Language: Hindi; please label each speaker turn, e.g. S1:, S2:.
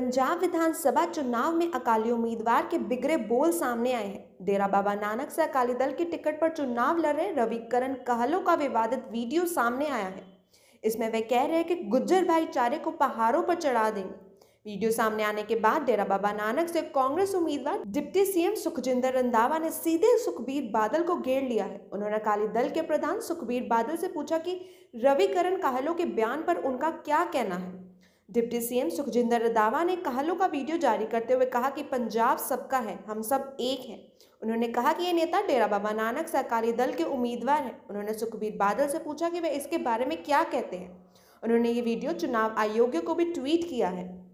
S1: पंजाब विधानसभा चुनाव में अकाली उम्मीदवार के बिगड़े बोल सामने आए हैं डेरा बाबा नानक से अकाली दल की टिकट पर चुनाव लड़ रहे रविकरण कहलो का विवादित वीडियो सामने आया है इसमें वे कह रहे हैं कि गुज्जर भाईचारे को पहाड़ों पर चढ़ा देंगे वीडियो सामने आने के बाद डेरा बाबा नानक से कांग्रेस उम्मीदवार डिप्टी सीएम सुखजिंदर रंधावा ने सीधे सुखबीर बादल को घेर लिया है उन्होंने अकाली दल के प्रधान सुखबीर बादल से पूछा कि रविकरण कहलो के बयान पर उनका क्या कहना है डिप्टी सीएम सुखजिंदर रदावा ने कहलों का वीडियो जारी करते हुए कहा कि पंजाब सबका है हम सब एक हैं उन्होंने कहा कि ये नेता डेरा बाबा नानक सरकारी दल के उम्मीदवार हैं उन्होंने सुखबीर बादल से पूछा कि वे इसके बारे में क्या कहते हैं उन्होंने ये वीडियो चुनाव आयोग को भी ट्वीट किया है